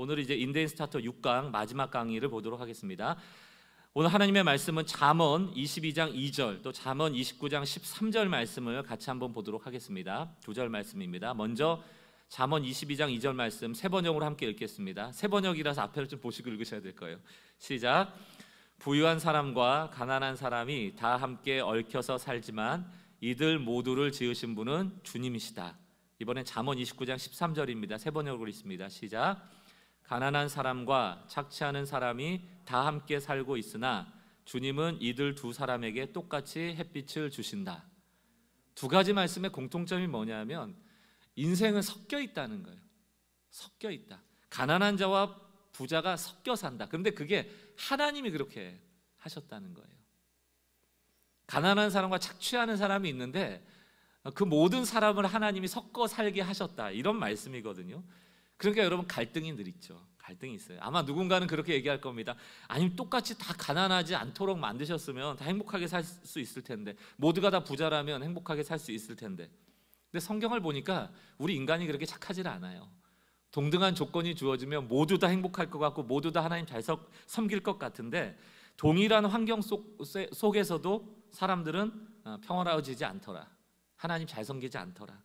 오늘 이제 인덴 스타터 6강 마지막 강의를 보도록 하겠습니다. 오늘 하나님의 말씀은 잠언 22장 2절 또 잠언 29장 13절 말씀을 같이 한번 보도록 하겠습니다. 두 절 말씀입니다. 먼저 잠언 22장 2절 말씀 세 번역으로 함께 읽겠습니다. 세 번역이라서 앞에를 좀 보시고 읽으셔야 될 거예요. 시작. 부유한 사람과 가난한 사람이 다 함께 얽혀서 살지만 이들 모두를 지으신 분은 주님이시다. 이번엔 잠언 29장 13절입니다. 세 번역으로 있습니다. 시작. 가난한 사람과 착취하는 사람이 다 함께 살고 있으나 주님은 이들 두 사람에게 똑같이 햇빛을 주신다. 두 가지 말씀의 공통점이 뭐냐면 인생은 섞여 있다는 거예요. 섞여 있다. 가난한 자와 부자가 섞여 산다. 그런데 그게 하나님이 그렇게 하셨다는 거예요. 가난한 사람과 착취하는 사람이 있는데 그 모든 사람을 하나님이 섞어 살게 하셨다. 이런 말씀이거든요. 그러니까 여러분 갈등이 늘 있죠. 갈등이 있어요. 아마 누군가는 그렇게 얘기할 겁니다. 아니면 똑같이 다 가난하지 않도록 만드셨으면 다 행복하게 살 수 있을 텐데 모두가 다 부자라면 행복하게 살 수 있을 텐데. 근데 성경을 보니까 우리 인간이 그렇게 착하지 않아요. 동등한 조건이 주어지면 모두 다 행복할 것 같고 모두 다 하나님 잘 섬길 것 같은데 동일한 환경 속, 속에서도 사람들은 어, 평화로워지지 않더라. 하나님 잘 섬기지 않더라.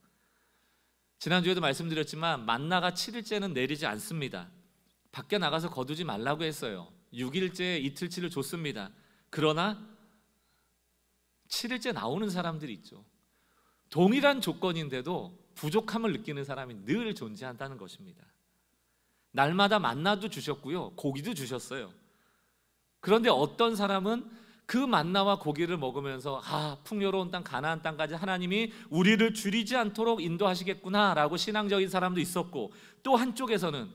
지난주에도 말씀드렸지만 만나가 7일째는 내리지 않습니다. 밖에 나가서 거두지 말라고 했어요. 6일째 이틀치를 줬습니다. 그러나 7일째 나오는 사람들이 있죠. 동일한 조건인데도 부족함을 느끼는 사람이 늘 존재한다는 것입니다. 날마다 만나도 주셨고요. 고기도 주셨어요. 그런데 어떤 사람은 그 만나와 고기를 먹으면서 아 풍요로운 땅 가나안 땅까지 하나님이 우리를 줄이지 않도록 인도하시겠구나라고 신앙적인 사람도 있었고 또 한쪽에서는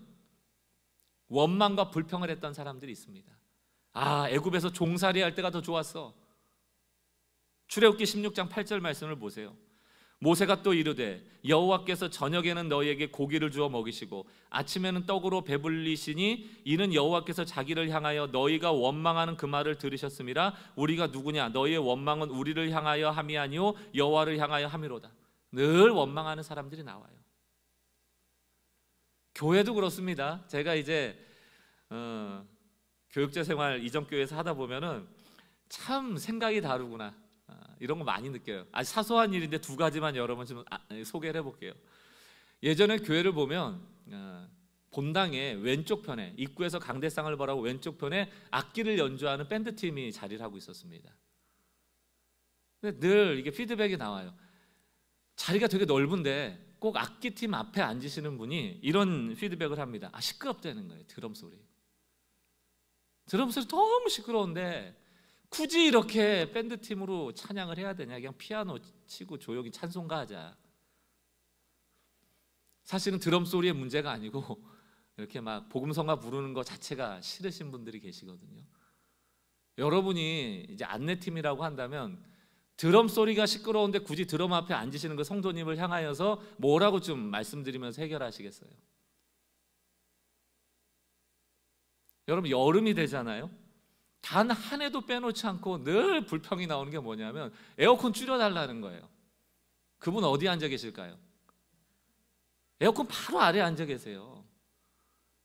원망과 불평을 했던 사람들이 있습니다. 아 애굽에서 종살이 할 때가 더 좋았어. 출애굽기 16장 8절 말씀을 보세요. 모세가 또 이르되 여호와께서 저녁에는 너희에게 고기를 주어 먹이시고 아침에는 떡으로 배불리시니 이는 여호와께서 자기를 향하여 너희가 원망하는 그 말을 들으셨음이라 우리가 누구냐 너희의 원망은 우리를 향하여 함이 아니요 여호와를 향하여 함이로다 늘 원망하는 사람들이 나와요 교회도 그렇습니다 제가 이제 어, 교육제 생활 이전 교회에서 하다 보면은 참 생각이 다르구나 이런 거 많이 느껴요. 아 사소한 일인데 두 가지만 여러분 좀 아, 예, 소개를 해볼게요. 예전에 교회를 보면 어, 본당의 왼쪽 편에 입구에서 강대상을 바라고 왼쪽 편에 악기를 연주하는 밴드 팀이 자리를 하고 있었습니다. 근데 늘 이게 피드백이 나와요. 자리가 되게 넓은데 꼭 악기 팀 앞에 앉으시는 분이 이런 피드백을 합니다. 아 시끄럽다는 거예요. 드럼 소리. 드럼 소리 너무 시끄러운데 굳이 이렇게 밴드 팀으로 찬양을 해야 되냐? 그냥 피아노 치고 조용히 찬송가 하자. 사실은 드럼 소리의 문제가 아니고 이렇게 막 복음성가 부르는 것 자체가 싫으신 분들이 계시거든요. 여러분이 이제 안내팀이라고 한다면 드럼 소리가 시끄러운데 굳이 드럼 앞에 앉으시는 그 성도님을 향하여서 뭐라고 좀 말씀드리면서 해결하시겠어요? 여러분 여름이 되잖아요. 단한 해도 빼놓지 않고 늘 불평이 나오는 게 뭐냐면 에어컨 줄여달라는 거예요. 그분 어디 앉아 계실까요? 에어컨 바로 아래 앉아 계세요.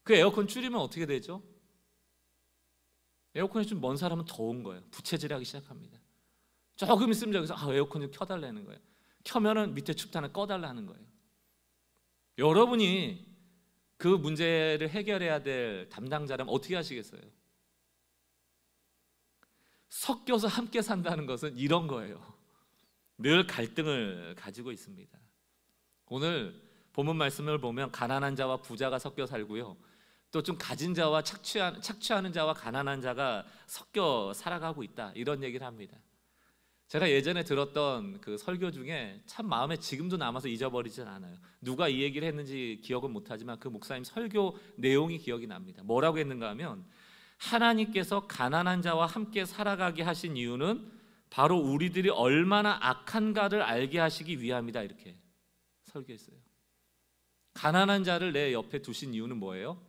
그 에어컨 줄이면 어떻게 되죠? 에어컨이 좀 먼 사람은 더운 거예요. 부채질하기 시작합니다. 조금 있으면 저기서 아, 에어컨 좀 켜달라는 거예요. 켜면은 밑에 춥다는 꺼달라는 거예요. 여러분이 그 문제를 해결해야 될 담당자라면 어떻게 하시겠어요? 섞여서 함께 산다는 것은 이런 거예요. 늘 갈등을 가지고 있습니다. 오늘 본문 말씀을 보면 가난한 자와 부자가 섞여 살고요. 또 좀 가진 자와 착취하, 착취하는 자와 가난한 자가 섞여 살아가고 있다. 이런 얘기를 합니다. 제가 예전에 들었던 그 설교 중에 참 마음에 지금도 남아서 잊어버리진 않아요. 누가 이 얘기를 했는지 기억은 못하지만 그 목사님 설교 내용이 기억이 납니다. 뭐라고 했는가 하면 하나님께서 가난한 자와 함께 살아가게 하신 이유는 바로 우리들이 얼마나 악한가를 알게 하시기 위함이다 이렇게 설교했어요. 가난한 자를 내 옆에 두신 이유는 뭐예요?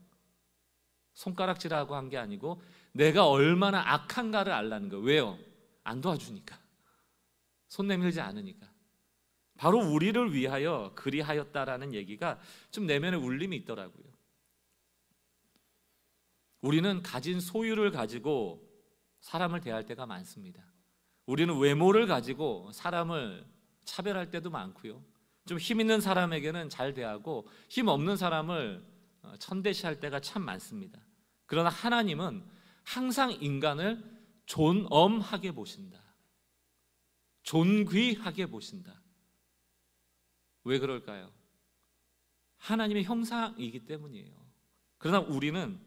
손가락질하고 한 게 아니고 내가 얼마나 악한가를 알라는 거예요. 왜요? 안 도와주니까. 손 내밀지 않으니까. 바로 우리를 위하여 그리하였다라는 얘기가 좀 내면에 울림이 있더라고요. 우리는 가진 소유를 가지고 사람을 대할 때가 많습니다. 우리는 외모를 가지고 사람을 차별할 때도 많고요. 좀 힘 있는 사람에게는 잘 대하고 힘 없는 사람을 어, 천대시할 때가 참 많습니다. 그러나 하나님은 항상 인간을 존엄하게 보신다. 존귀하게 보신다. 왜 그럴까요? 하나님의 형상이기 때문이에요. 그러나 우리는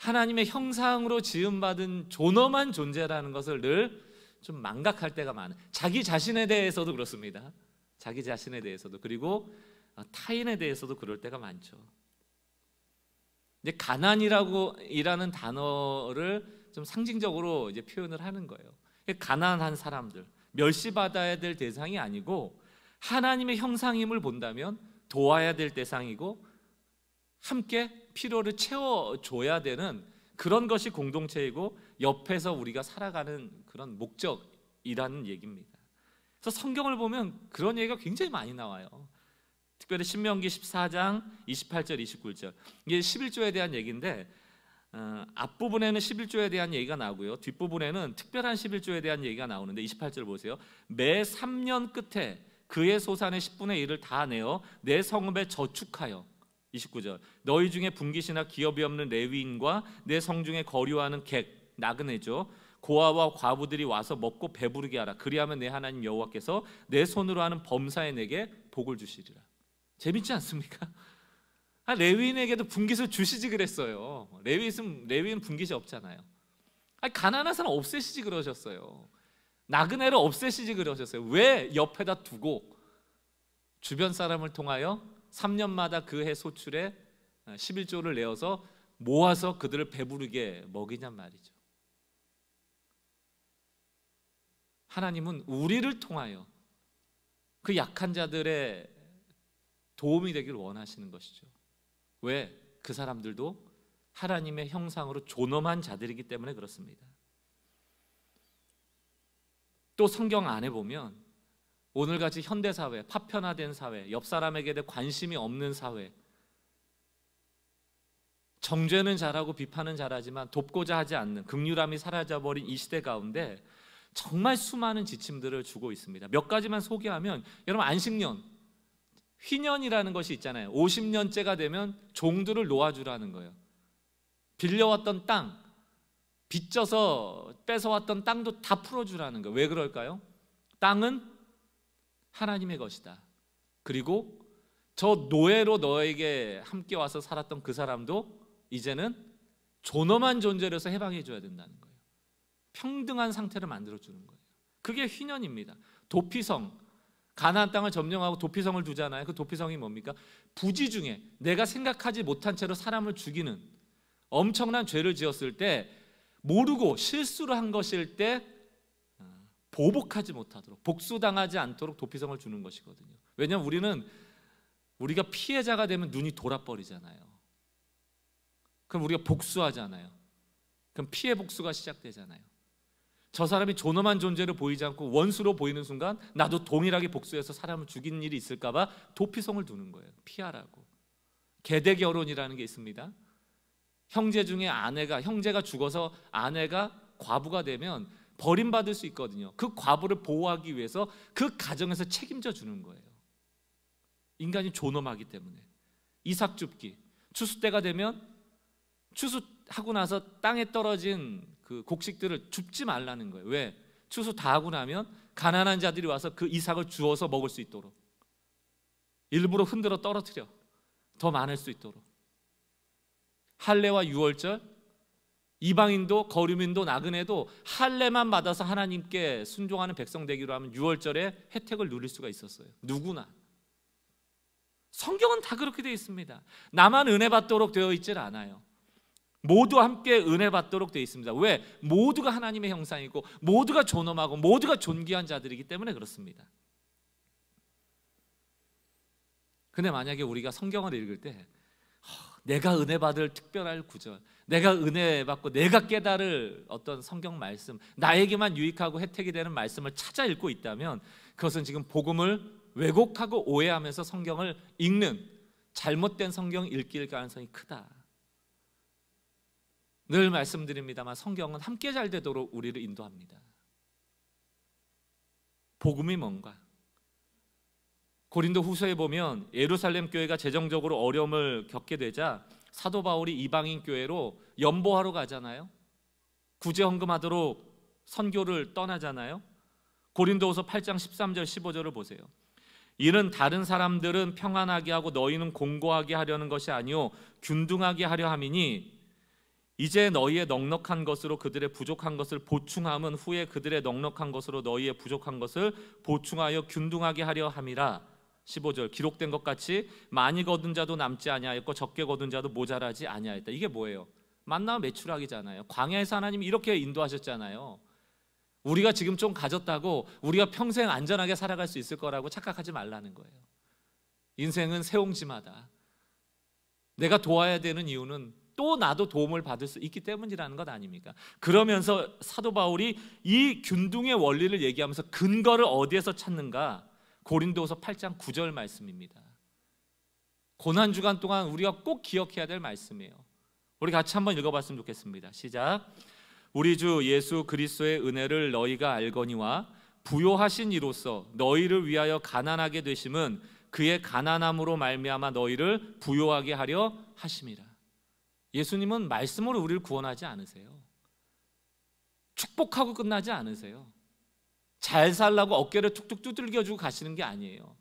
하나님의 형상으로 지음받은 존엄한 존재라는 것을 늘 좀 망각할 때가 많아요. 자기 자신에 대해서도 그렇습니다. 자기 자신에 대해서도 그리고 어, 타인에 대해서도 그럴 때가 많죠. 이제 가난이라고 이라는 단어를 좀 상징적으로 이제 표현을 하는 거예요. 가난한 사람들 멸시받아야 될 대상이 아니고 하나님의 형상임을 본다면 도와야 될 대상이고 함께 필요를 채워줘야 되는 그런 것이 공동체이고 옆에서 우리가 살아가는 그런 목적이라는 얘기입니다. 그래서 성경을 보면 그런 얘기가 굉장히 많이 나와요. 특별히 신명기 14장 28절 29절 이게 11조에 대한 얘기인데 어, 앞부분에는 11조에 대한 얘기가 나오고요. 뒷부분에는 특별한 11조에 대한 얘기가 나오는데 28절 보세요. 매 3년 끝에 그의 소산의 10분의 1을 다 내어 내 성읍에 저축하여 29절 너희 중에 분기시나 기업이 없는 레위인과 내 성중에 거류하는 객 나그네죠 고아와 과부들이 와서 먹고 배부르게 하라 그리하면 내 하나님 여호와께서 내 손으로 하는 범사에 내게 복을 주시리라 재밌지 않습니까? 아, 레위인에게도 분깃을 주시지 그랬어요 레위인, 레위인 분깃이 없잖아요 아, 가난한 사람 없애시지 그러셨어요 나그네를 없애시지 그러셨어요 왜 옆에다 두고 주변 사람을 통하여 3년마다 그 해 소출에 11조를 어, 내어서 모아서 그들을 배부르게 먹이냔 말이죠. 하나님은 우리를 통하여 그 약한 자들의 도움이 되길 원하시는 것이죠. 왜? 그 사람들도 하나님의 형상으로 존엄한 자들이기 때문에 그렇습니다. 또 성경 안에 보면 오늘같이 현대 사회, 파편화된 사회, 옆 사람에게 대해 관심이 없는 사회. 정죄는 잘하고 비판은 잘하지만 돕고자 하지 않는 극률함이 사라져버린 이 시대 가운데 정말 수많은 지침들을 주고 있습니다. 몇 가지만 소개하면 여러분 안식년, 휘년이라는 것이 있잖아요. 50년째가 되면 종들을 놓아주라는 거예요. 빌려왔던 땅, 빚져서 뺏어왔던 땅도 다 풀어주라는 거예요. 왜 그럴까요? 땅은 하나님의 것이다. 그리고 저 노예로 너에게 함께 와서 살았던 그 사람도 이제는 존엄한 존재로서 해방해 줘야 된다는 거예요. 평등한 상태를 만들어 주는 거예요. 그게 휘년입니다. 도피성 가나안 땅을 점령하고 도피성을 두잖아요. 그 도피성이 뭡니까? 부지 중에 내가 생각하지 못한 채로 사람을 죽이는 엄청난 죄를 지었을 때 모르고 실수를 한 것일 때 보복하지 못하도록 복수당하지 않도록 도피성을 주는 것이거든요. 왜냐하면 우리는 우리가 피해자가 되면 눈이 돌아버리잖아요. 그럼 우리가 복수하잖아요. 그럼 피해 복수가 시작되잖아요. 저 사람이 존엄한 존재로 보이지 않고 원수로 보이는 순간 나도 동일하게 복수해서 사람을 죽인 일이 있을까봐 도피성을 두는 거예요. 피하라고. 개대 결혼이라는 게 있습니다. 형제 중에 아내가 형제가 죽어서 아내가 과부가 되면 버림받을 수 있거든요. 그 과부를 보호하기 위해서 그 가정에서 책임져 주는 거예요. 인간이 존엄하기 때문에 이삭 줍기 추수 때가 되면 추수하고 나서 땅에 떨어진 그 곡식들을 줍지 말라는 거예요. 왜? 추수 다 하고 나면 가난한 자들이 와서 그 이삭을 주워서 먹을 수 있도록 일부러 흔들어 떨어뜨려 더 많을 수 있도록 할례와 유월절 이방인도 거류민도 나그네도 할례만 받아서 하나님께 순종하는 백성 되기로 하면 6월절에 혜택을 누릴 수가 있었어요. 누구나. 성경은 다 그렇게 되어 있습니다. 나만 은혜 받도록 되어 있질 않아요. 모두 함께 은혜 받도록 되어 있습니다. 왜? 모두가 하나님의 형상이고 모두가 존엄하고 모두가 존귀한 자들이기 때문에 그렇습니다. 근데 만약에 우리가 성경을 읽을 때 내가 은혜 받을 특별할 구절 내가 은혜 받고 내가 깨달을 어떤 성경 말씀, 나에게만 유익하고 혜택이 되는 말씀을 찾아 읽고 있다면 그것은 지금 복음을 왜곡하고 오해하면서 성경을 읽는 잘못된 성경 읽기일 가능성이 크다. 늘 말씀드립니다만 성경은 함께 잘 되도록 우리를 인도합니다. 복음이 뭔가? 고린도 후서에 보면 예루살렘 교회가 재정적으로 어려움을 겪게 되자 사도 바울이 이방인 교회로 연보하러 가잖아요. 구제 헌금하도록 선교를 떠나잖아요. 고린도후서 8장 13절 15절을 보세요. 이는 다른 사람들은 평안하게 하고 너희는 공고하게 하려는 것이 아니요 균등하게 하려 함이니 이제 너희의 넉넉한 것으로 그들의 부족한 것을 보충함은 후에 그들의 넉넉한 것으로 너희의 부족한 것을 보충하여 균등하게 하려 함이라 15절 기록된 것 같이 많이 거둔 자도 남지 아니하였고 적게 거둔 자도 모자라지 아니하였다. 이게 뭐예요? 만나 매출하기잖아요. 광야에서 하나님 이렇게 인도하셨잖아요. 우리가 지금 좀 가졌다고 우리가 평생 안전하게 살아갈 수 있을 거라고 착각하지 말라는 거예요. 인생은 세옹지마다 내가 도와야 되는 이유는 또 나도 도움을 받을 수 있기 때문이라는 것 아닙니까? 그러면서 사도 바울이 이 균등의 원리를 얘기하면서 근거를 어디에서 찾는가? 고린도서 8장 9절 말씀입니다. 고난 주간 동안 우리가 꼭 기억해야 될 말씀이에요. 우리 같이 한번 읽어봤으면 좋겠습니다. 시작. 우리 주 예수 그리스도의 은혜를 너희가 알거니와 부요하신 이로서 너희를 위하여 가난하게 되심은 그의 가난함으로 말미암아 너희를 부요하게 하려 하심이라. 예수님은 말씀으로 우리를 구원하지 않으세요. 축복하고 끝나지 않으세요. 잘 살라고 어깨를 툭툭 두들겨주고 가시는 게 아니에요.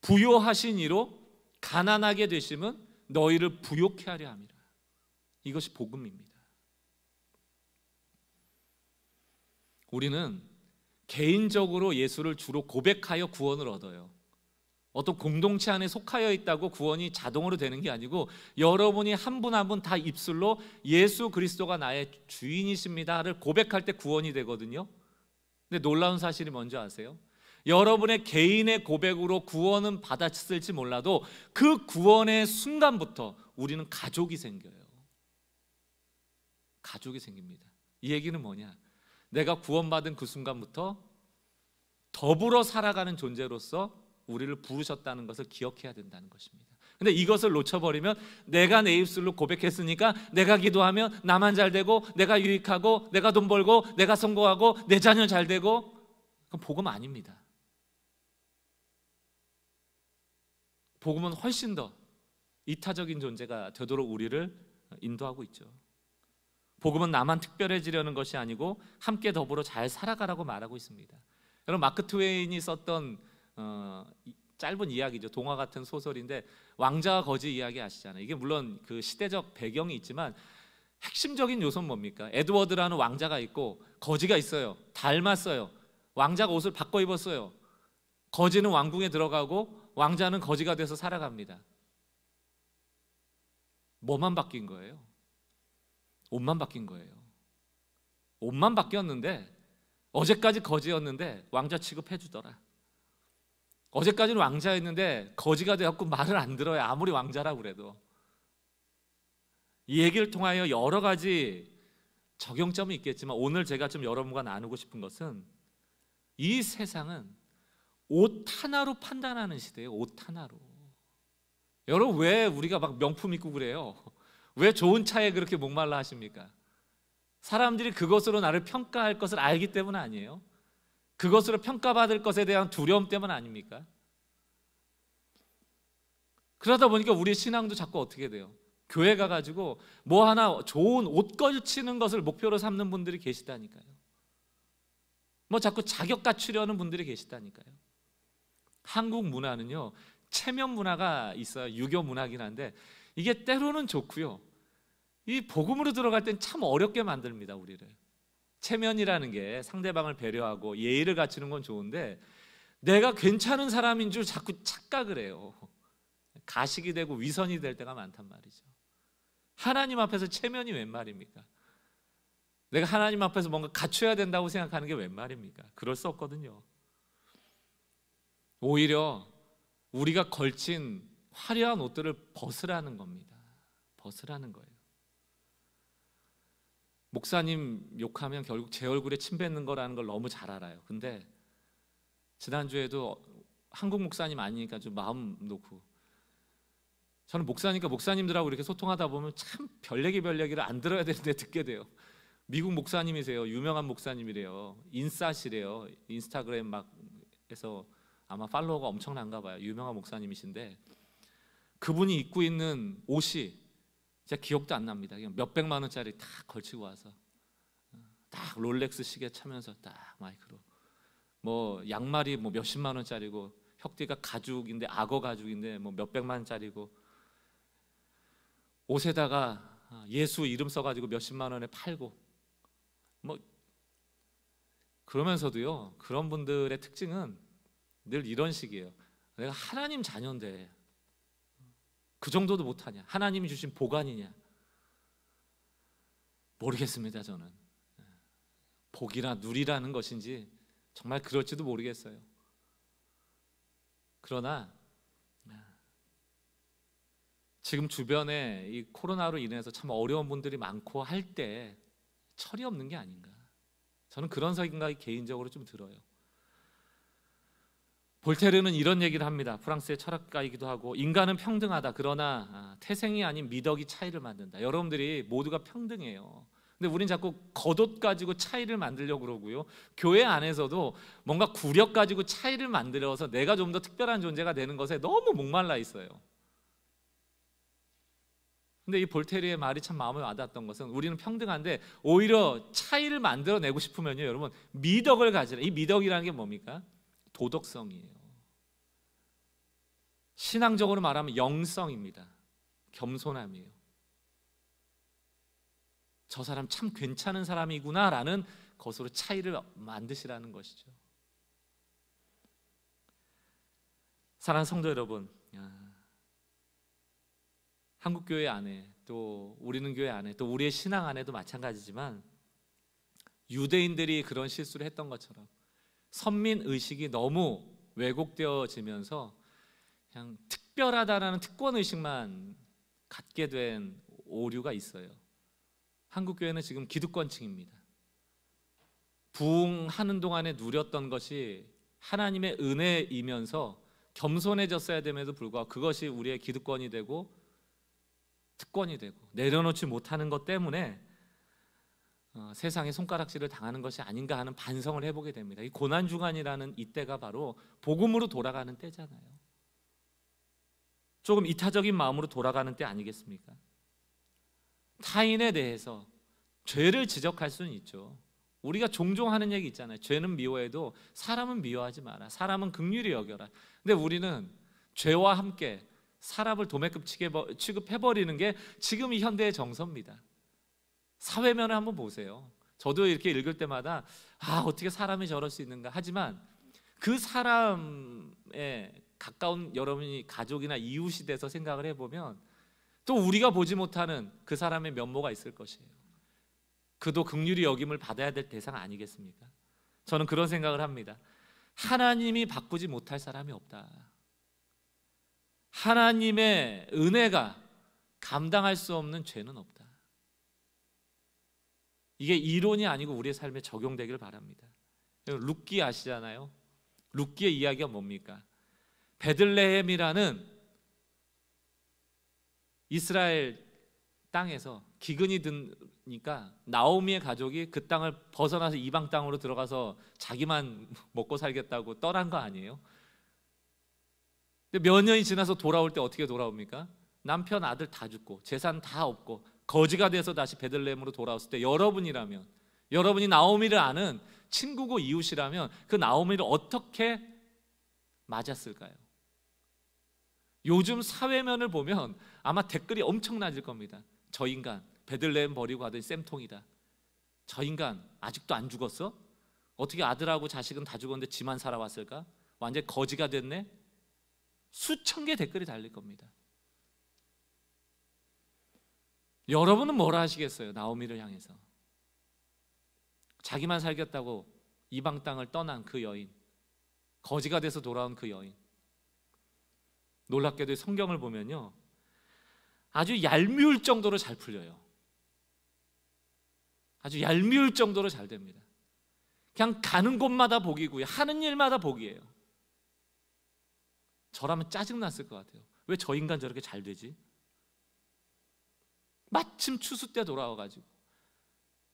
부요하신 이로 가난하게 되심은 너희를 부욕해 하려 함이라. 이것이 복음입니다. 우리는 개인적으로 예수를 주로 고백하여 구원을 얻어요. 어떤 공동체 안에 속하여 있다고 구원이 자동으로 되는 게 아니고 여러분이 한 분 한 분 다 입술로 예수 그리스도가 나의 주인이십니다를 고백할 때 구원이 되거든요. 근데 놀라운 사실이 뭔지 아세요? 여러분의 개인의 고백으로 구원은 받았을지 몰라도 그 구원의 순간부터 우리는 가족이 생겨요. 가족이 생깁니다. 이 얘기는 뭐냐? 내가 구원받은 그 순간부터 더불어 살아가는 존재로서 우리를 부르셨다는 것을 기억해야 된다는 것입니다. 근데 이것을 놓쳐버리면 내가 내 입술로 고백했으니까 내가 기도하면 나만 잘 되고 내가 유익하고 내가 돈 벌고 내가 성공하고 내 자녀 잘 되고 그건 복음 아닙니다. 복음은 훨씬 더 이타적인 존재가 되도록 우리를 인도하고 있죠. 복음은 나만 특별해지려는 것이 아니고 함께 더불어 잘 살아가라고 말하고 있습니다. 여러분 마크 트웨인이 썼던 어, 짧은 이야기죠. 동화 같은 소설인데 왕자와 거지 이야기 아시잖아요. 이게 물론 그 시대적 배경이 있지만 핵심적인 요소는 뭡니까? 에드워드라는 왕자가 있고 거지가 있어요. 닮았어요. 왕자가 옷을 바꿔 입었어요. 거지는 왕궁에 들어가고 왕자는 거지가 돼서 살아갑니다. 뭐만 바뀐 거예요? 옷만 바뀐 거예요. 옷만 바뀌었는데 어제까지 거지였는데 왕자 취급해 주더라. 어제까지는 왕자였는데 거지가 되었고 말을 안 들어요. 아무리 왕자라 그래도. 이 얘기를 통하여 여러 가지 적용점이 있겠지만 오늘 제가 좀 여러분과 나누고 싶은 것은 이 세상은 옷 하나로 판단하는 시대예요. 옷 하나로. 여러분 왜 우리가 막 명품 입고 그래요? 왜 좋은 차에 그렇게 목말라 하십니까? 사람들이 그것으로 나를 평가할 것을 알기 때문 아니에요. 그것으로 평가받을 것에 대한 두려움 때문 아닙니까? 그러다 보니까 우리 신앙도 자꾸 어떻게 돼요? 교회 가가지고 뭐 하나 좋은 옷 걸치는 것을 목표로 삼는 분들이 계시다니까요. 뭐 자꾸 자격 갖추려는 분들이 계시다니까요. 한국 문화는요, 체면 문화가 있어요. 유교 문화긴 한데 이게 때로는 좋고요. 이 복음으로 들어갈 땐 참 어렵게 만듭니다 우리를. 체면이라는 게 상대방을 배려하고 예의를 갖추는 건 좋은데 내가 괜찮은 사람인 줄 자꾸 착각을 해요. 가식이 되고 위선이 될 때가 많단 말이죠. 하나님 앞에서 체면이 웬 말입니까? 내가 하나님 앞에서 뭔가 갖춰야 된다고 생각하는 게 웬 말입니까? 그럴 수 없거든요. 오히려 우리가 걸친 화려한 옷들을 벗으라는 겁니다. 벗으라는 거예요. 목사님 욕하면 결국 제 얼굴에 침 뱉는 거라는 걸 너무 잘 알아요. 근데 지난주에도 한국 목사님 아니니까 좀 마음 놓고 저는 목사니까 목사님들하고 이렇게 소통하다 보면 참 별 얘기 별 얘기를 안 들어야 되는데 듣게 돼요. 미국 목사님이세요. 유명한 목사님이래요. 인싸시래요. 인스타그램 막 해서 아마 팔로워가 엄청난가 봐요. 유명한 목사님이신데 그분이 입고 있는 옷이 진짜 기억도 안 납니다. 그냥 몇 백만 원짜리 다 걸치고 와서 어, 딱 롤렉스 시계 차면서 딱 마이크로 뭐 양말이 뭐 몇십만 원짜리고 혁디가 가죽인데 악어 가죽인데 뭐 몇백만 원짜리고 옷에다가 어, 예수 이름 써가지고 몇십만 원에 팔고 뭐 그러면서도요 그런 분들의 특징은 늘 이런 식이에요. 내가 하나님 자녀인데 그 정도도 못하냐? 하나님이 주신 보관이냐? 모르겠습니다, 저는. 복이라 누리라는 것인지 정말 그럴지도 모르겠어요. 그러나 지금 주변에 이 코로나로 인해서 참 어려운 분들이 많고 할 때 철이 없는 게 아닌가. 저는 그런 생각이 개인적으로 좀 들어요. 볼테르는 이런 얘기를 합니다. 프랑스의 철학가이기도 하고 인간은 평등하다. 그러나 아, 태생이 아닌 미덕이 차이를 만든다. 여러분들이 모두가 평등해요. 근데 우린 자꾸 겉옷 가지고 차이를 만들려고 그러고요. 교회 안에서도 뭔가 구력 가지고 차이를 만들어서 내가 좀 더 특별한 존재가 되는 것에 너무 목말라 있어요. 근데 이 볼테르의 말이 참 마음에 와닿았던 것은 우리는 평등한데 오히려 차이를 만들어내고 싶으면요, 여러분 미덕을 가지라. 이 미덕이라는 게 뭡니까? 도덕성이에요. 신앙적으로 말하면 영성입니다. 겸손함이에요. 저 사람 참 괜찮은 사람이구나라는 것으로 차이를 만드시라는 것이죠. 사랑 성도 여러분, 아, 한국 교회 안에 또 우리는 교회 안에 또 우리의 신앙 안에도 마찬가지지만 유대인들이 그런 실수를 했던 것처럼 선민 의식이 너무 왜곡되어지면서 그냥 특별하다라는 특권 의식만 갖게 된 오류가 있어요. 한국 교회는 지금 기득권층입니다. 부흥하는 동안에 누렸던 것이 하나님의 은혜이면서 겸손해졌어야 됨에도 불구하고 그것이 우리의 기득권이 되고 특권이 되고 내려놓지 못하는 것 때문에 어, 세상에 손가락질을 당하는 것이 아닌가 하는 반성을 해보게 됩니다. 이 고난 중간이라는 이때가 바로 복음으로 돌아가는 때잖아요. 조금 이타적인 마음으로 돌아가는 때 아니겠습니까? 타인에 대해서 죄를 지적할 수는 있죠. 우리가 종종 하는 얘기 있잖아요. 죄는 미워해도 사람은 미워하지 마라. 사람은 극률이 여겨라. 근데 우리는 죄와 함께 사람을 도매급 취급해버리는 게 지금 이 현대의 정서입니다. 사회면을 한번 보세요. 저도 이렇게 읽을 때마다 아 어떻게 사람이 저럴 수 있는가 하지만 그 사람의 가까운 여러분이 가족이나 이웃이 돼서 생각을 해보면 또 우리가 보지 못하는 그 사람의 면모가 있을 것이에요. 그도 극률이 여김을 받아야 될 대상 아니겠습니까? 저는 그런 생각을 합니다. 하나님이 바꾸지 못할 사람이 없다. 하나님의 은혜가 감당할 수 없는 죄는 없다. 이게 이론이 아니고 우리의 삶에 적용되기를 바랍니다. 룻기 아시잖아요. 룻기의 이야기가 뭡니까? 베들레헴이라는 이스라엘 땅에서 기근이 드니까 나오미의 가족이 그 땅을 벗어나서 이방 땅으로 들어가서 자기만 먹고 살겠다고 떠난 거 아니에요? 몇 년이 지나서 돌아올 때 어떻게 돌아옵니까? 남편 아들 다 죽고 재산 다 없고 거지가 돼서 다시 베들레헴으로 돌아왔을 때 여러분이라면 여러분이 나오미를 아는 친구고 이웃이라면 그 나오미를 어떻게 맞았을까요? 요즘 사회면을 보면 아마 댓글이 엄청나질 겁니다. 저 인간 베들레헴 버리고 가던니 쌤통이다. 저 인간 아직도 안 죽었어? 어떻게 아들하고 자식은 다 죽었는데 지만 살아왔을까? 완전 거지가 됐네. 수천 개 댓글이 달릴 겁니다. 여러분은 뭐라 하시겠어요? 나오미를 향해서 자기만 살겠다고 이방 땅을 떠난 그 여인, 거지가 돼서 돌아온 그 여인. 놀랍게도 성경을 보면요. 아주 얄미울 정도로 잘 풀려요. 아주 얄미울 정도로 잘 됩니다. 그냥 가는 곳마다 복이고요. 하는 일마다 복이에요. 저라면 짜증났을 것 같아요. 왜 저 인간 저렇게 잘 되지? 마침 추수 때 돌아와가지고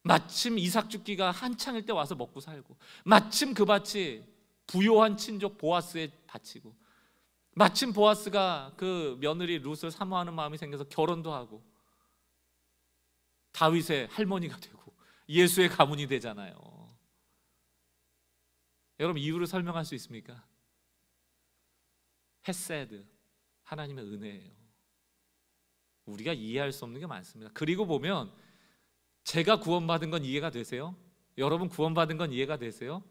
마침 이삭 죽기가 한창일 때 와서 먹고 살고 마침 그 밭이 부요한 친족 보아스에 바치고 마침 보아스가 그 며느리 룻을 사모하는 마음이 생겨서 결혼도 하고 다윗의 할머니가 되고 예수의 가문이 되잖아요. 여러분 이유를 설명할 수 있습니까? 헤세드 하나님의 은혜예요. 우리가 이해할 수 없는 게 많습니다. 그리고 보면 제가 구원받은 건 이해가 되세요? 여러분 구원받은 건 이해가 되세요?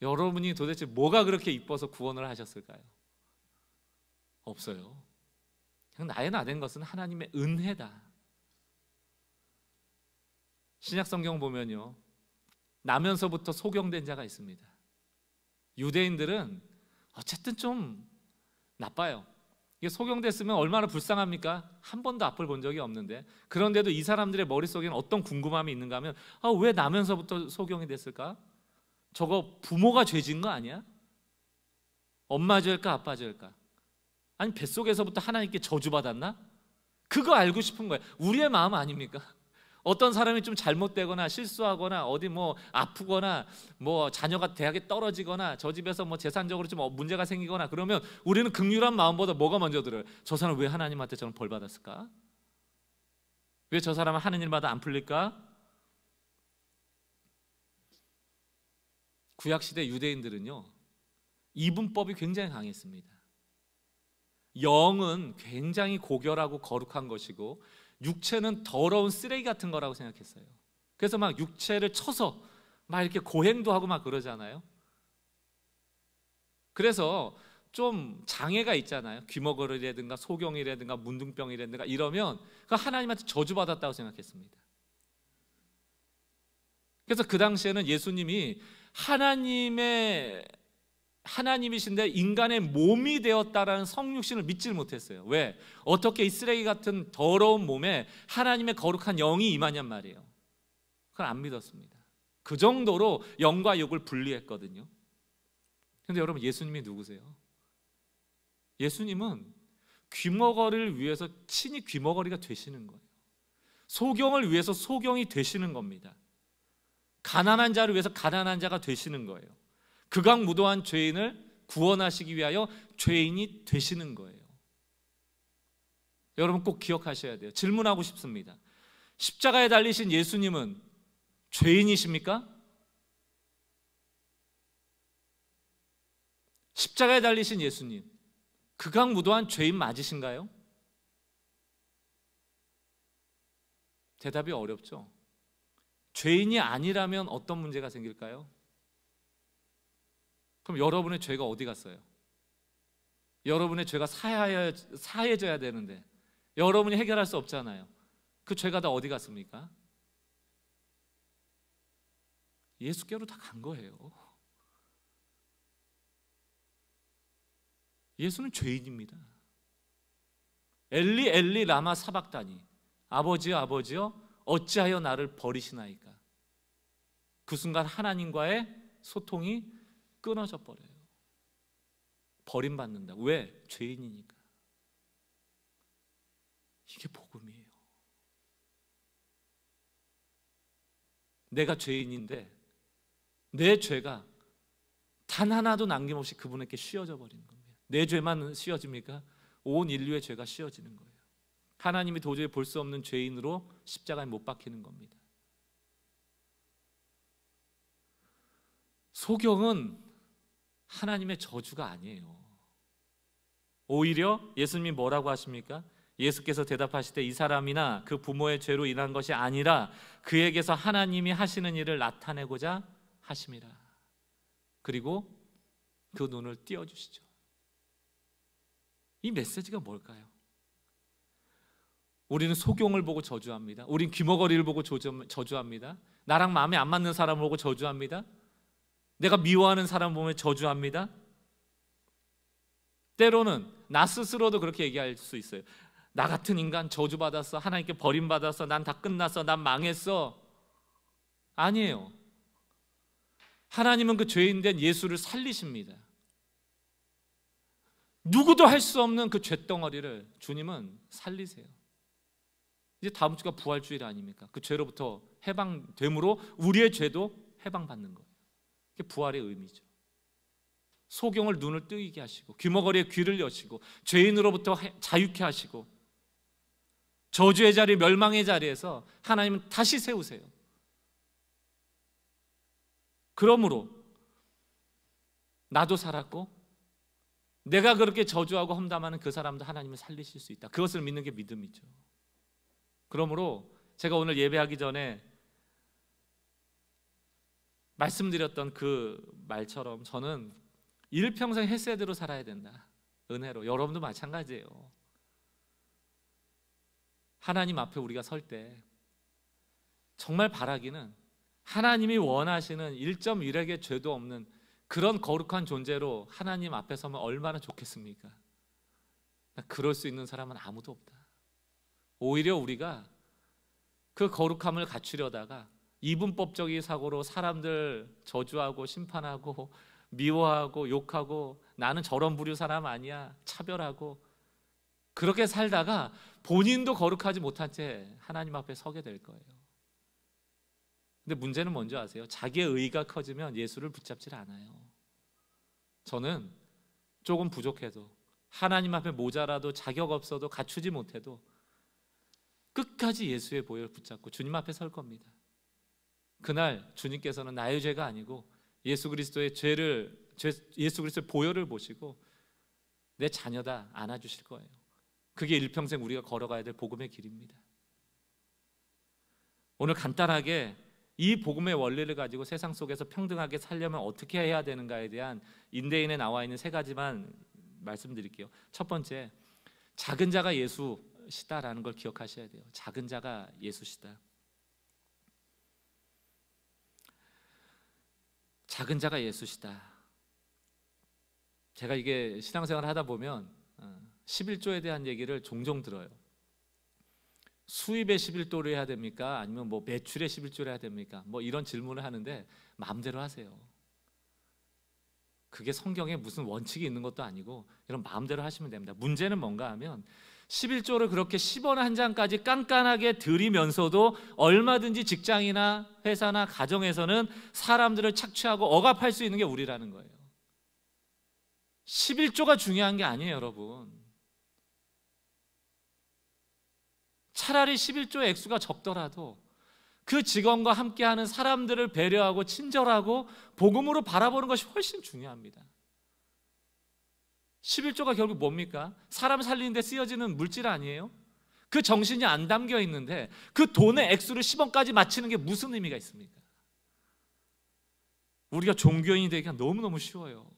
여러분이 도대체 뭐가 그렇게 이뻐서 구원을 하셨을까요? 없어요. 그냥 나의 나된 것은 하나님의 은혜다. 신약 성경 보면요. 나면서부터 소경된 자가 있습니다. 유대인들은 어쨌든 좀 나빠요. 이게 소경됐으면 얼마나 불쌍합니까? 한 번도 앞을 본 적이 없는데 그런데도 이 사람들의 머릿속에는 어떤 궁금함이 있는가 하면 아, 왜 나면서부터 소경이 됐을까? 저거 부모가 죄진 거 아니야? 엄마 죄일까 아빠 죄일까? 아니 뱃속에서부터 하나님께 저주받았나? 그거 알고 싶은 거예요. 우리의 마음 아닙니까? 어떤 사람이 좀 잘못되거나 실수하거나 어디 뭐 아프거나 뭐 자녀가 대학에 떨어지거나 저 집에서 뭐 재산적으로 좀 어, 문제가 생기거나 그러면 우리는 극률한 마음보다 뭐가 먼저 들어요? 저 사람 왜 하나님한테 저런 벌 받았을까? 왜 저 사람은 하는 일마다 안 풀릴까? 구약 시대 유대인들은요 이분법이 굉장히 강했습니다. 영은 굉장히 고결하고 거룩한 것이고 육체는 더러운 쓰레기 같은 거라고 생각했어요. 그래서 막 육체를 쳐서 막 이렇게 고행도 하고 막 그러잖아요. 그래서 좀 장애가 있잖아요. 귀머거리라든가 소경이라든가 문둥병이라든가 이러면 그 하나님한테 저주받았다고 생각했습니다. 그래서 그 당시에는 예수님이 하나님의 하나님이신데 인간의 몸이 되었다라는 성육신을 믿지 못했어요. 왜? 어떻게 이 쓰레기 같은 더러운 몸에 하나님의 거룩한 영이 임하냔 말이에요. 그걸 안 믿었습니다. 그 정도로 영과 육을 분리했거든요. 근데 여러분 예수님이 누구세요? 예수님은 귀머거리를 위해서 친히 귀머거리가 되시는 거예요. 소경을 위해서 소경이 되시는 겁니다. 가난한 자를 위해서 가난한 자가 되시는 거예요. 극악무도한 죄인을 구원하시기 위하여 죄인이 되시는 거예요. 여러분 꼭 기억하셔야 돼요. 질문하고 싶습니다. 십자가에 달리신 예수님은 죄인이십니까? 십자가에 달리신 예수님, 극악무도한 죄인 맞으신가요? 대답이 어렵죠. 죄인이 아니라면 어떤 문제가 생길까요? 그럼 여러분의 죄가 어디 갔어요? 여러분의 죄가 사해, 사해져야 되는데 여러분이 해결할 수 없잖아요. 그 죄가 다 어디 갔습니까? 예수께로 다 간 거예요. 예수는 죄인입니다. 엘리 엘리 라마 사박다니 아버지 아버지여 어찌하여 나를 버리시나이까. 그 순간 하나님과의 소통이 끊어져 버려요. 버림받는다. 왜? 죄인이니까. 이게 복음이에요. 내가 죄인인데 내 죄가 단 하나도 남김없이 그분에게 씌워져 버리는 겁니다. 내 죄만 씌워집니까? 온 인류의 죄가 씌워지는 거예요. 하나님이 도저히 볼 수 없는 죄인으로 십자가에 못 박히는 겁니다. 소경은 하나님의 저주가 아니에요. 오히려 예수님이 뭐라고 하십니까? 예수께서 대답하실 때 이 사람이나 그 부모의 죄로 인한 것이 아니라 그에게서 하나님이 하시는 일을 나타내고자 하심이라. 그리고 그 눈을 띄워 주시죠. 이 메시지가 뭘까요? 우리는 소경을 보고 저주합니다. 우린 귀머거리를 보고 저주합니다. 나랑 마음에 안 맞는 사람을 보고 저주합니다. 내가 미워하는 사람 보면 저주합니다. 때로는 나 스스로도 그렇게 얘기할 수 있어요. 나 같은 인간 저주받았어. 하나님께 버림받았어. 난 다 끝났어. 난 망했어. 아니에요. 하나님은 그 죄인 된 예수를 살리십니다. 누구도 할 수 없는 그 죄덩어리를 주님은 살리세요. 이제 다음 주가 부활주일 아닙니까? 그 죄로부터 해방됨으로 우리의 죄도 해방받는 거예요. 부활의 의미죠. 소경을 눈을 뜨게 하시고 귀머거리에 귀를 여시고 죄인으로부터 자유케 하시고 저주의 자리 멸망의 자리에서 하나님은 다시 세우세요. 그러므로 나도 살았고 내가 그렇게 저주하고 험담하는 그 사람도 하나님을 살리실 수 있다. 그것을 믿는 게 믿음이죠. 그러므로 제가 오늘 예배하기 전에 말씀드렸던 그 말처럼 저는 일평생 헤세드로 살아야 된다. 은혜로. 여러분도 마찬가지예요. 하나님 앞에 우리가 설 때 정말 바라기는 하나님이 원하시는 1.1에게 죄도 없는 그런 거룩한 존재로 하나님 앞에 서면 얼마나 좋겠습니까? 그럴 수 있는 사람은 아무도 없다. 오히려 우리가 그 거룩함을 갖추려다가 이분법적인 사고로 사람들 저주하고 심판하고 미워하고 욕하고 나는 저런 부류 사람 아니야 차별하고 그렇게 살다가 본인도 거룩하지 못한 채 하나님 앞에 서게 될 거예요. 근데 문제는 뭔지 아세요? 자기의 의가 커지면 예수를 붙잡질 않아요. 저는 조금 부족해도 하나님 앞에 모자라도 자격 없어도 갖추지 못해도 끝까지 예수의 보혈 붙잡고 주님 앞에 설 겁니다. 그날 주님께서는 나의 죄가 아니고 예수 그리스도의 죄를 예수 그리스도의 보혈을 보시고 내 자녀다 안아 주실 거예요. 그게 일평생 우리가 걸어가야 될 복음의 길입니다. 오늘 간단하게 이 복음의 원리를 가지고 세상 속에서 평등하게 살려면 어떻게 해야 되는가에 대한 인대인에 나와 있는 세 가지만 말씀드릴게요. 첫 번째, 작은 자가 예수시다라는 걸 기억하셔야 돼요. 작은 자가 예수시다. 작은 자가 예수시다. 제가 이게 신앙생활 하다 보면 11조에 어, 대한 얘기를 종종 들어요. 수입의 11조를 해야 됩니까? 아니면 뭐 매출의 11조를 해야 됩니까? 뭐 이런 질문을 하는데 마음대로 하세요. 그게 성경에 무슨 원칙이 있는 것도 아니고 이런 마음대로 하시면 됩니다. 문제는 뭔가 하면 11조를 그렇게 10원 한 장까지 깐깐하게 들이면서도 얼마든지 직장이나 회사나 가정에서는 사람들을 착취하고 억압할 수 있는 게 우리라는 거예요. 11조가 중요한 게 아니에요, 여러분. 차라리 11조의 액수가 적더라도 그 직원과 함께하는 사람들을 배려하고 친절하고 복음으로 바라보는 것이 훨씬 중요합니다. 11조가 결국 뭡니까? 사람 살리는데 쓰여지는 물질 아니에요? 그 정신이 안 담겨 있는데 그 돈의 액수를 10원까지 맞추는게 무슨 의미가 있습니까? 우리가 종교인이 되기가 너무너무 쉬워요.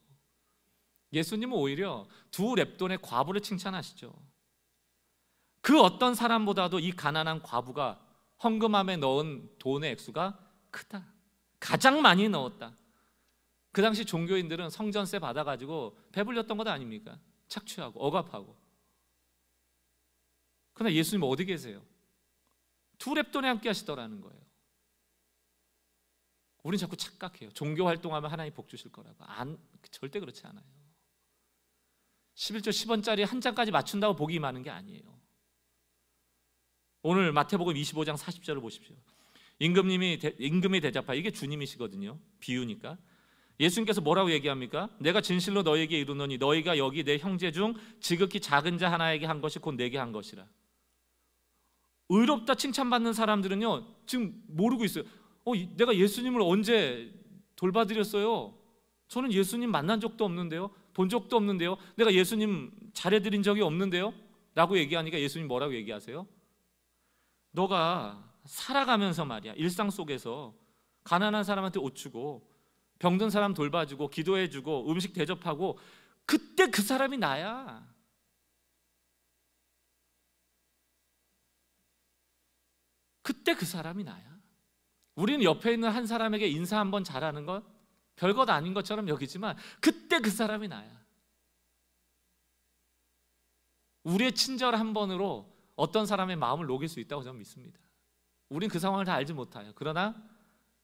예수님은 오히려 두 랩돈의 과부를 칭찬하시죠. 그 어떤 사람보다도 이 가난한 과부가 헌금함에 넣은 돈의 액수가 크다. 가장 많이 넣었다. 그 당시 종교인들은 성전세 받아가지고 배불렸던 것 아닙니까? 착취하고 억압하고. 그러나 예수님 어디 계세요? 두 랩돈에 함께 하시더라는 거예요. 우린 자꾸 착각해요. 종교 활동하면 하나님 복 주실 거라고. 안, 절대 그렇지 않아요. 11조 10원짜리 한 장까지 맞춘다고 보기 많은 게 아니에요. 오늘 마태복음 25장 40절을 보십시오. 임금님이 임금의 대자파 이게 주님이시거든요. 비유니까 예수님께서 뭐라고 얘기합니까? 내가 진실로 너에게 이르노니 너희가 여기 내 형제 중 지극히 작은 자 하나에게 한 것이 곧 내게 한 것이라. 의롭다 칭찬받는 사람들은요 지금 모르고 있어요. 어, 내가 예수님을 언제 돌봐드렸어요? 저는 예수님 만난 적도 없는데요, 본 적도 없는데요, 내가 예수님 잘해드린 적이 없는데요?라고 얘기하니까 예수님 뭐라고 얘기하세요? 너가 살아가면서 말이야 일상 속에서 가난한 사람한테 옷 주고 병든 사람 돌봐주고 기도해주고 음식 대접하고 그때 그 사람이 나야. 그때 그 사람이 나야. 우리는 옆에 있는 한 사람에게 인사 한번 잘하는 것 별 것 아닌 것처럼 여기지만 그때 그 사람이 나야. 우리의 친절 한 번으로 어떤 사람의 마음을 녹일 수 있다고 저는 믿습니다. 우린 그 상황을 다 알지 못하요. 그러나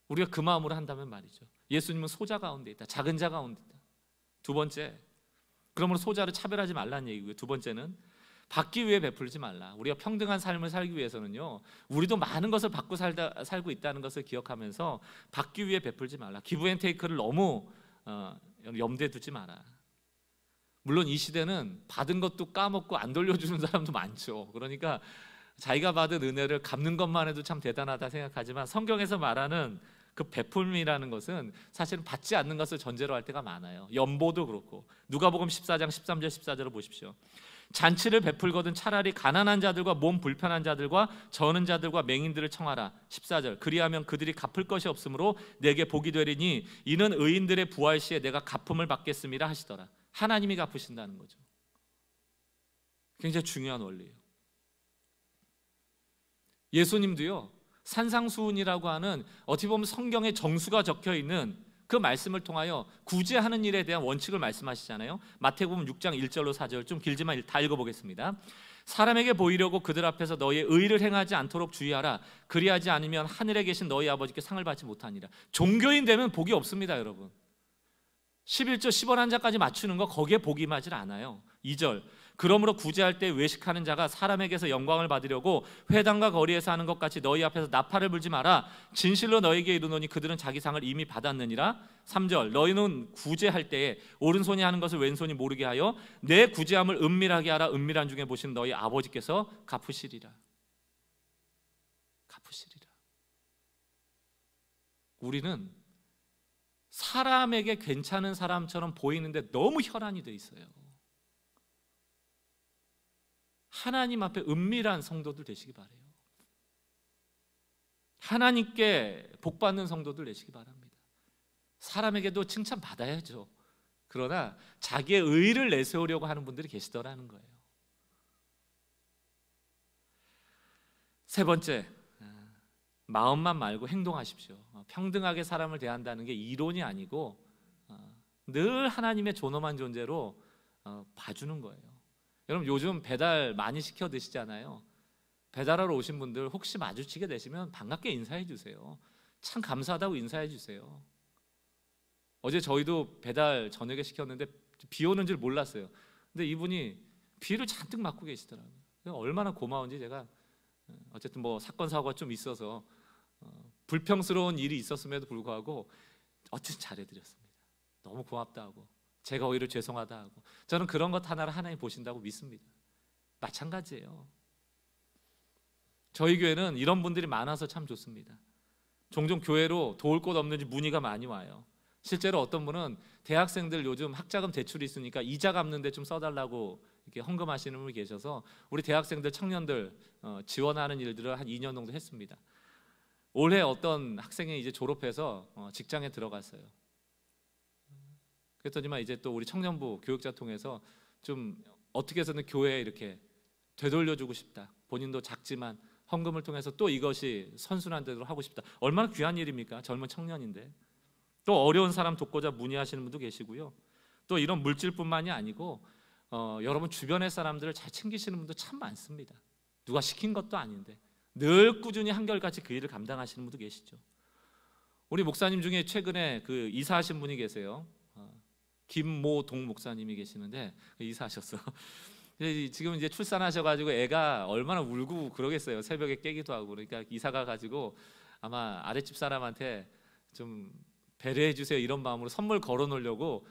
우리가 그 마음으로 한다면 말이죠. 예수님은 소자 가운데 있다. 작은 자 가운데 있다. 두 번째, 그러므로 소자를 차별하지 말라는 얘기고요. 두 번째는 받기 위해 베풀지 말라. 우리가 평등한 삶을 살기 위해서는요. 우리도 많은 것을 받고 살다 살고 있다는 것을 기억하면서 받기 위해 베풀지 말라. 기브앤테이크를 너무 어, 염두에 두지 마라. 물론 이 시대는 받은 것도 까먹고 안 돌려주는 사람도 많죠. 그러니까 자기가 받은 은혜를 갚는 것만 해도 참 대단하다 생각하지만 성경에서 말하는 그 베품이라는 것은 사실은 받지 않는 것을 전제로 할 때가 많아요. 연보도 그렇고 누가복음 14장 13절 14절을 보십시오. 잔치를 베풀거든 차라리 가난한 자들과 몸 불편한 자들과 저는 자들과 맹인들을 청하라. 14절. 그리하면 그들이 갚을 것이 없으므로 내게 복이 되리니 이는 의인들의 부활 시에 내가 갚음을 받겠음이라 하시더라. 하나님이 갚으신다는 거죠. 굉장히 중요한 원리예요. 예수님도요. 산상수훈이라고 하는 어찌 보면 성경의 정수가 적혀 있는 그 말씀을 통하여 구제하는 일에 대한 원칙을 말씀하시잖아요. 마태복음 6장 1절로 4절 좀 길지만 다 읽어보겠습니다. 사람에게 보이려고 그들 앞에서 너희의 의를 행하지 않도록 주의하라. 그리하지 않으면 하늘에 계신 너희 아버지께 상을 받지 못하니라. 종교인 되면 복이 없습니다, 여러분. 11조 10원 한 자까지 맞추는 거 거기에 복이 맞질 않아요. 2절 그러므로 구제할 때 외식하는 자가 사람에게서 영광을 받으려고 회당과 거리에서 하는 것 같이 너희 앞에서 나팔을 불지 마라. 진실로 너희에게 이르노니 그들은 자기 상을 이미 받았느니라. 3절 너희는 구제할 때에 오른손이 하는 것을 왼손이 모르게 하여 내 구제함을 은밀하게 하라. 은밀한 중에 보신 너희 아버지께서 갚으시리라. 갚으시리라. 우리는 사람에게 괜찮은 사람처럼 보이는데 너무 혈안이 돼 있어요. 하나님 앞에 은밀한 성도들 되시기 바래요. 하나님께 복 받는 성도들 되시기 바랍니다. 사람에게도 칭찬 받아야죠. 그러나 자기의 의를 내세우려고 하는 분들이 계시더라는 거예요. 세 번째, 아, 마음만 말고 행동하십시오. 어, 평등하게 사람을 대한다는 게 이론이 아니고 어, 늘 하나님의 존엄한 존재로 어, 봐주는 거예요. 여러분 요즘 배달 많이 시켜 드시잖아요. 배달하러 오신 분들 혹시 마주치게 되시면 반갑게 인사해 주세요. 참 감사하다고 인사해 주세요. 어제 저희도 배달 저녁에 시켰는데 비 오는 줄 몰랐어요. 근데 이분이 비를 잔뜩 맞고 계시더라고요. 얼마나 고마운지 제가 어, 어쨌든 뭐 사건 사고가 좀 있어서 어, 불평스러운 일이 있었음에도 불구하고 어쨌든 잘해드렸습니다. 너무 고맙다고 제가 오히려 죄송하다 하고 저는 그런 것 하나를 하나님 보신다고 믿습니다. 마찬가지예요. 저희 교회는 이런 분들이 많아서 참 좋습니다. 종종 교회로 도울 곳 없는지 문의가 많이 와요. 실제로 어떤 분은 대학생들 요즘 학자금 대출이 있으니까 이자 갚는데 좀 써달라고 이렇게 헌금하시는 분이 계셔서 우리 대학생들 청년들 어, 지원하는 일들을 한 2년 정도 했습니다. 올해 어떤 학생이 이제 졸업해서 어, 직장에 들어갔어요. 그랬더니만 이제 또 우리 청년부 교육자 통해서 좀 어떻게 해서든 교회에 이렇게 되돌려주고 싶다. 본인도 작지만 헌금을 통해서 또 이것이 선순환되도록 하고 싶다. 얼마나 귀한 일입니까? 젊은 청년인데. 또 어려운 사람 돕고자 문의하시는 분도 계시고요. 또 이런 물질뿐만이 아니고 어, 여러분 주변의 사람들을 잘 챙기시는 분도 참 많습니다. 누가 시킨 것도 아닌데 늘 꾸준히 한결같이 그 일을 감당하시는 분도 계시죠. 우리 목사님 중에 최근에 그 이사하신 분이 계세요. 김모동 목사님이 계시는데 그 이사하셨어. 지금 이제 출산하셔가지고 애가 얼마나 울고 그러겠어요. 새벽에 깨기도 하고 그러니까 이사가 가지고 아마 아랫집 사람한테 좀 배려해 주세요 이런 마음으로 선물 걸어 놓으려고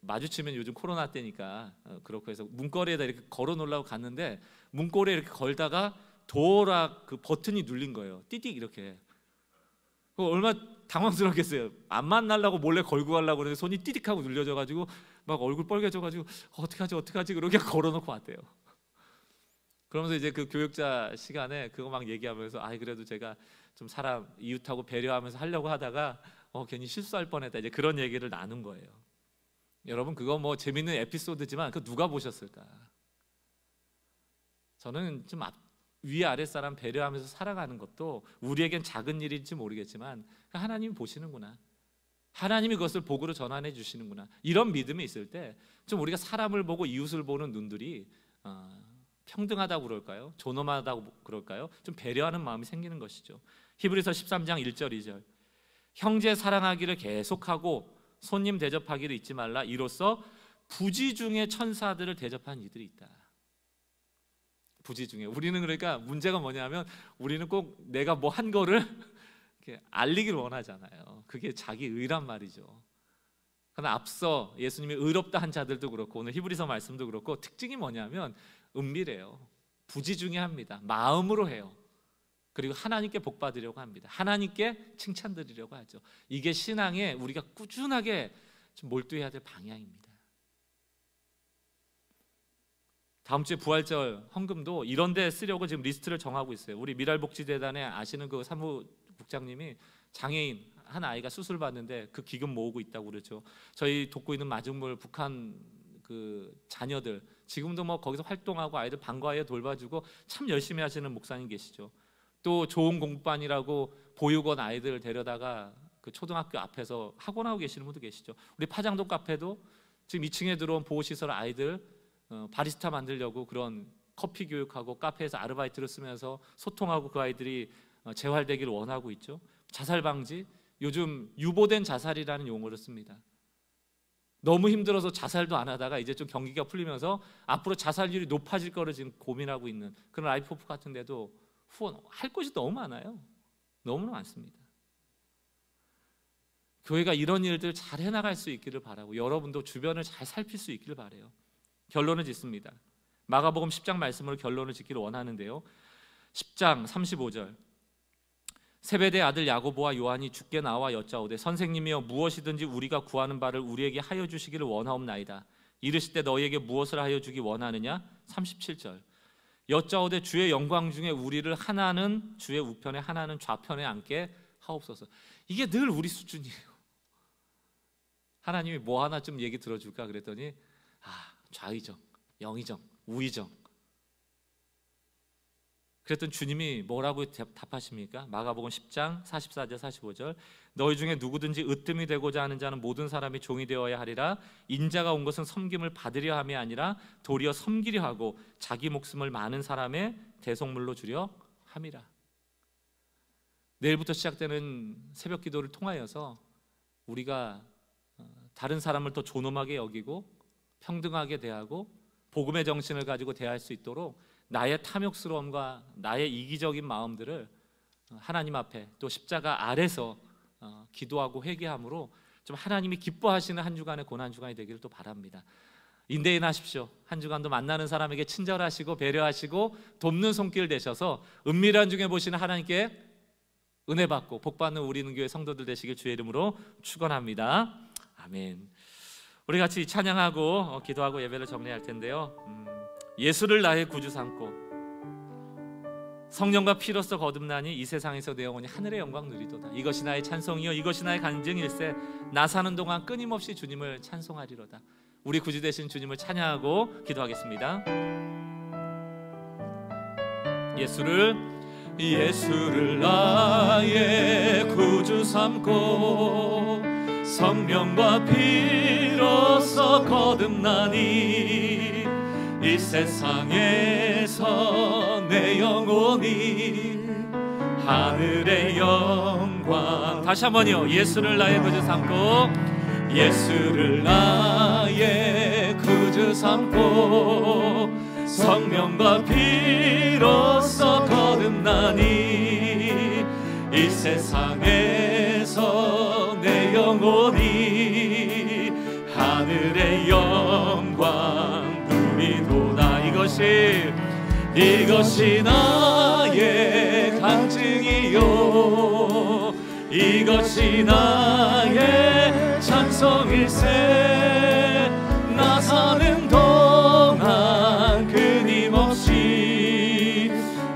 마주치면 요즘 코로나 때니까 어, 그렇고 해서 문거리에다 이렇게 걸어 놓으려고 갔는데 문고리에 이렇게 걸다가 도어락 그 버튼이 눌린 거예요. 띠띠 이렇게. 얼마 당황스럽겠어요. 안 만나려고 몰래 걸고 가려고 그러는데 손이 띠딕하고 눌려져 가지고 막 얼굴 빨개져 가지고 어떡하지 어떡하지 그러게 걸어 놓고 왔대요. 그러면서 이제 그 교육자 시간에 그거 막 얘기하면서 아이 그래도 제가 좀 사람 이웃하고 배려하면서 하려고 하다가 어 괜히 실수할 뻔했다 이제 그런 얘기를 나눈 거예요. 여러분 그거 뭐 재밌는 에피소드지만 그 누가 보셨을까? 저는 좀 위아래 사람 배려하면서 살아가는 것도 우리에겐 작은 일인지 모르겠지만 그러니까 하나님 이 보시는구나. 하나님이 그것을 복으로 전환해 주시는구나. 이런 믿음이 있을 때 좀 우리가 사람을 보고 이웃을 보는 눈들이 어, 평등하다고 그럴까요? 존엄하다고 그럴까요? 좀 배려하는 마음이 생기는 것이죠. 히브리서 13장 1절 2절. 형제 사랑하기를 계속하고 손님 대접하기를 잊지 말라. 이로써 부지 중에 천사들을 대접한 이들이 있다. 부지 중에 우리는 그러니까 문제가 뭐냐면 우리는 꼭 내가 뭐 한 거를 알리길 원하잖아요. 그게 자기 의란 말이죠. 그러나 앞서 예수님이 의롭다 한 자들도 그렇고 오늘 히브리서 말씀도 그렇고 특징이 뭐냐면 은밀해요. 부지중에합니다. 마음으로 해요. 그리고 하나님께 복 받으려고 합니다. 하나님께 칭찬 드리려고 하죠. 이게 신앙에 우리가 꾸준하게 몰두해야 될 방향입니다. 다음 주에 부활절 헌금도 이런 데 쓰려고 지금 리스트를 정하고 있어요. 우리 미랄복지재단에 아시는 그 사무국장님이 장애인 한 아이가 수술 받는데 그 기금 모으고 있다고 그러죠. 저희 돕고 있는 마중물 북한 그 자녀들 지금도 뭐 거기서 활동하고 아이들 방과에 돌봐주고 참 열심히 하시는 목사님 계시죠. 또 좋은 공부반이라고 보육원 아이들 데려다가 그 초등학교 앞에서 학원하고 계시는 분도 계시죠. 우리 파장동 카페도 지금 2층에 들어온 보호시설 아이들 어, 바리스타 만들려고 그런 커피 교육하고 카페에서 아르바이트를 쓰면서 소통하고 그 아이들이 어, 재활되기를 원하고 있죠. 자살 방지 요즘 유보된 자살이라는 용어를 씁니다. 너무 힘들어서 자살도 안 하다가 이제 좀 경기가 풀리면서 앞으로 자살률이 높아질 거를 지금 고민하고 있는 그런 라이프호프 같은데도 후원 할곳이 너무 많아요. 너무나 많습니다. 교회가 이런 일들 잘 해나갈 수 있기를 바라고 여러분도 주변을 잘 살필 수 있기를 바래요. 결론을 짓습니다. 마가복음 10장 말씀으로 결론을 짓기를 원하는데요. 10장 35절. 세베대 아들 야고보와 요한이 죽게 나와 여짜오되 선생님이여 무엇이든지 우리가 구하는 바를 우리에게 하여 주시기를 원하옵나이다. 이르실 때 너희에게 무엇을 하여 주기 원하느냐? 37절. 여짜오되 주의 영광 중에 우리를 하나는 주의 우편에 하나는 좌편에 앉게 하옵소서. 이게 늘 우리 수준이에요. 하나님이 뭐 하나 좀 얘기 들어줄까 그랬더니 아 좌의정, 영의정, 우의정. 그랬던 주님이 뭐라고 답하십니까? 마가복음 10장 44절 45절 너희 중에 누구든지 으뜸이 되고자 하는 자는 모든 사람이 종이 되어야 하리라 인자가 온 것은 섬김을 받으려 함이 아니라 도리어 섬기려 하고 자기 목숨을 많은 사람의 대속물로 주려 함이라 내일부터 시작되는 새벽 기도를 통하여서 우리가 어, 다른 사람을 더 존엄하게 여기고 평등하게 대하고 복음의 정신을 가지고 대할 수 있도록 나의 탐욕스러움과 나의 이기적인 마음들을 어, 하나님 앞에 또 십자가 아래서 어, 기도하고 회개함으로 좀 하나님이 기뻐하시는 한 주간의 고난 주간이 되기를 또 바랍니다. 인대인하십시오. 한 주간도 만나는 사람에게 친절하시고 배려하시고 돕는 손길 되셔서 은밀한 중에 보시는 하나님께 은혜 받고 복 받는 우리 는교회 성도들 되시길 주의 이름으로 축원합니다. 아멘. 우리 같이 찬양하고 어, 기도하고 예배를 정리할 텐데요. 음, 예수를 나의 구주 삼고 성령과 피로써 거듭나니 이 세상에서 내 영혼이 하늘의 영광 누리도다. 이것이 나의 찬송이요 이것이 나의 간증일세 나 사는 동안 끊임없이 주님을 찬송하리로다. 우리 구주 되신 주님을 찬양하고 기도하겠습니다. 예수를 예수를 나의 구주 삼고 성령과 피로써 거듭나니 이 세상에서 내 영혼이 하늘의 영광 다시 한번요 예수를 나의 구주 삼고 예수를 나의 구주 삼고 성령과 피로써 거듭나니 이 세상에서 하늘의 영광 누리도다 이것이 이것이 나의 간증이요 이것이 나의 찬송일세 나 사는 동안 끊임없이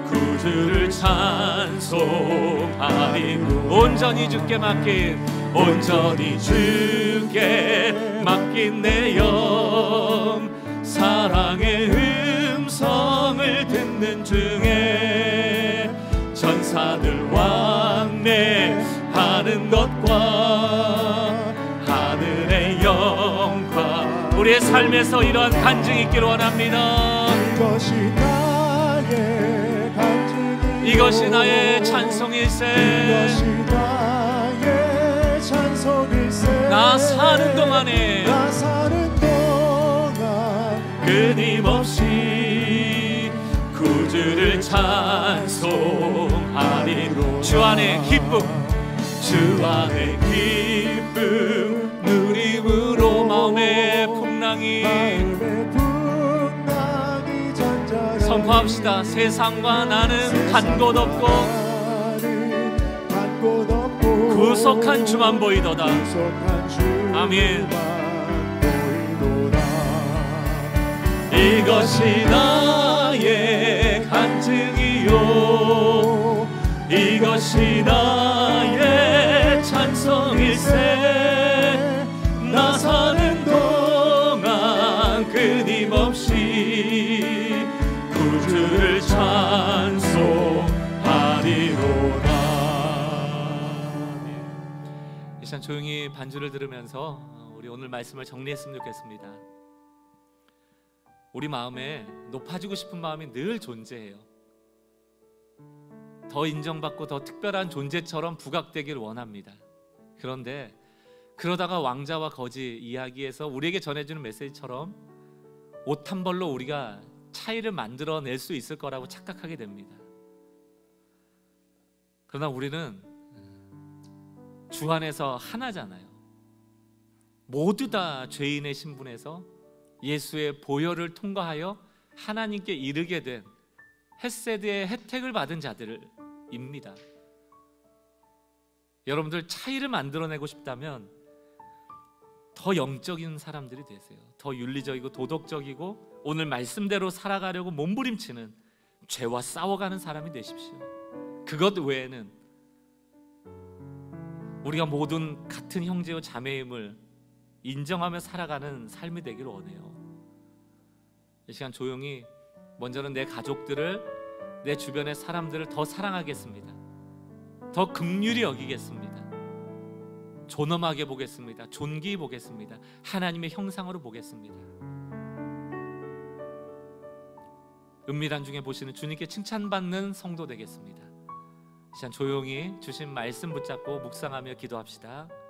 구주를 찬송하리 온전히 주께 맡긴 온전히 주께 맡긴 내영 사랑의 음성을 듣는 중에 전사들 왕래하는 것과 하늘의 영광 우리의 삶에서 이러한 간증이 있기를 원합니다 이것이 나의 간증이 이것이 나의 찬송일세 사는 동안에 나 사는 동안 끊임없이 구주를 찬송하리로 주 안에 기쁨 주 안에 기쁨 누림으로 마음의 풍랑이 선포합시다 세상과 나는 단곳 없고 구속한 주만 보이더다. 구속한 주. 아멘. 이것이 나의 간증이요 이것이 나의 찬송일세 조용히 반주를 들으면서 어, 우리 오늘 말씀을 정리했으면 좋겠습니다. 우리 마음에 높아지고 싶은 마음이 늘 존재해요. 더 인정받고 더 특별한 존재처럼 부각되길 원합니다. 그런데 그러다가 왕자와 거지 이야기에서 우리에게 전해주는 메시지처럼 옷 한 벌로 우리가 차이를 만들어낼 수 있을 거라고 착각하게 됩니다. 그러나 우리는 주 안에서 하나잖아요. 모두 다 죄인의 신분에서 예수의 보혈을 통과하여 하나님께 이르게 된 햇세드의 혜택을 받은 자들입니다. 여러분들 차이를 만들어내고 싶다면 더 영적인 사람들이 되세요. 더 윤리적이고 도덕적이고 오늘 말씀대로 살아가려고 몸부림치는 죄와 싸워가는 사람이 되십시오. 그것 외에는 우리가 모든 같은 형제와 자매임을 인정하며 살아가는 삶이 되기를 원해요. 이 시간 조용히 먼저는 내 가족들을 내 주변의 사람들을 더 사랑하겠습니다. 더 긍휼히 여기겠습니다. 존엄하게 보겠습니다. 존귀 보겠습니다. 하나님의 형상으로 보겠습니다. 은밀한 중에 보시는 주님께 칭찬받는 성도 되겠습니다. 시간 조용히 주신 말씀 붙잡고 묵상하며 기도합시다.